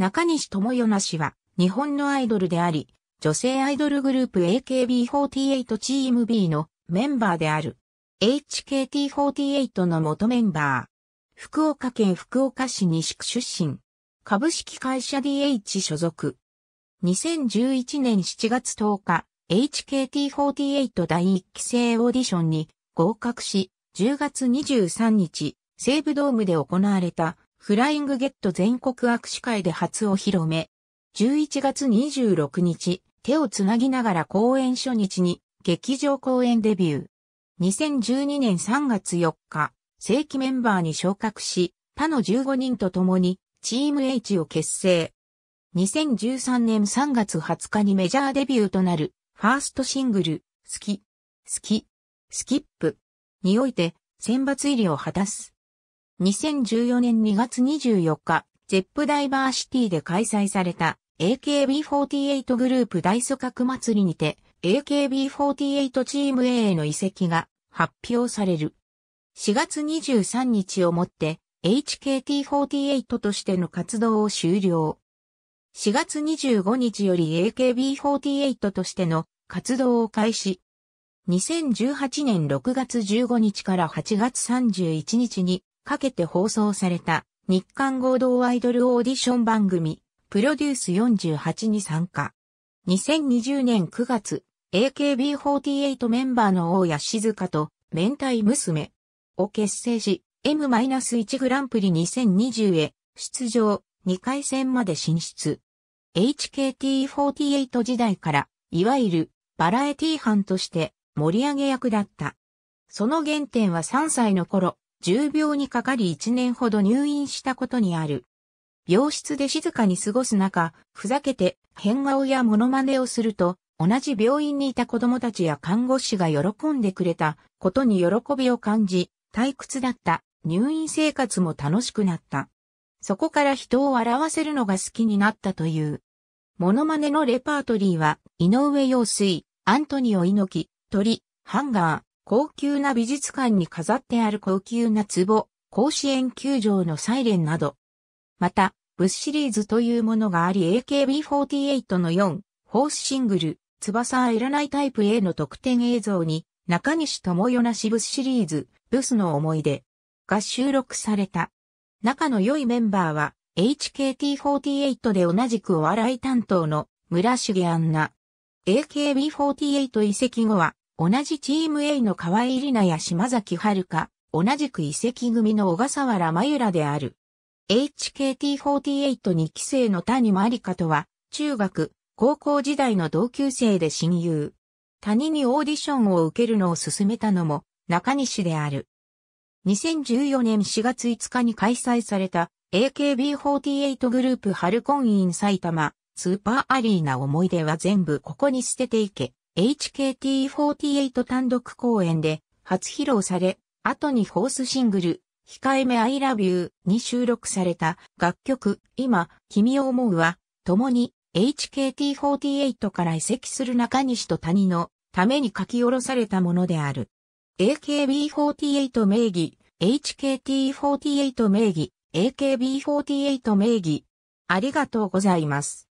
中西智代那氏は、日本のアイドルであり、女性アイドルグループ AKB48 チーム B のメンバーである。HKT48 の元メンバー。福岡県福岡市西区出身。株式会社 DH 所属。2011年7月10日、HKT48 第1期生オーディションに合格し、10月23日、西武ドームで行われたフライングゲット全国握手会で初お披露目。11月26日、手をつなぎながら公演初日に劇場公演デビュー。2012年3月4日、正規メンバーに昇格し、他の15人と共にチーム H を結成。2013年3月20日にメジャーデビューとなるファーストシングル、好き、好き、スキップにおいて選抜入りを果たす。2014年2月24日、ゼップダイバーシティで開催された AKB48 グループ大組閣祭りにて AKB48 チーム A への移籍が発表される。4月23日をもって HKT48 としての活動を終了。4月25日より AKB48 としての活動を開始。2018年6月15日から8月31日にかけて放送された日韓合同アイドルオーディション番組、プロデュース48に参加。2020年9月、AKB48 メンバーの大谷静香と、明太娘を結成し、M-1 グランプリ2020へ出場、2回戦まで進出。HKT48 時代から、いわゆるバラエティ班として盛り上げ役だった。その原点は3歳の頃、重病にかかり1年ほど入院したことにある。病室で静かに過ごす中、ふざけて変顔やモノマネをすると、同じ病院にいた子供たちや看護師が喜んでくれたことに喜びを感じ、退屈だった入院生活も楽しくなった。そこから人を笑わせるのが好きになったという。モノマネのレパートリーは、井上陽水、アントニオ猪木、鳥、ハンガー。高級な美術館に飾ってある高級な壺、甲子園球場のサイレンなど。また、ブスシリーズというものがあり AKB48 の4、ホースシングル、翼はいらないタイプ A の特典映像に、中西智代なしブスシリーズ、ブスの思い出が収録された。仲の良いメンバーは、HKT48 で同じくお笑い担当の村重杏奈。AKB48 遺跡後は、同じチーム A の河合里奈や島崎遥香、同じく遺跡組の小笠原真由らである。HKT48 に期生の谷真理香とは、中学、高校時代の同級生で親友。谷にオーディションを受けるのを勧めたのも、中西である。2014年4月5日に開催された AKB48 グループハルコンイン埼玉スーパーアリーナ思い出は全部ここに捨てていけ。HKT48 単独公演で初披露され、後にホースシングル、控えめ I Love You に収録された楽曲、今、君を思うは、共に HKT48 から移籍する中西と谷のために書き下ろされたものである。AKB48 名義、HKT48 名義、AKB48 名義。ありがとうございます。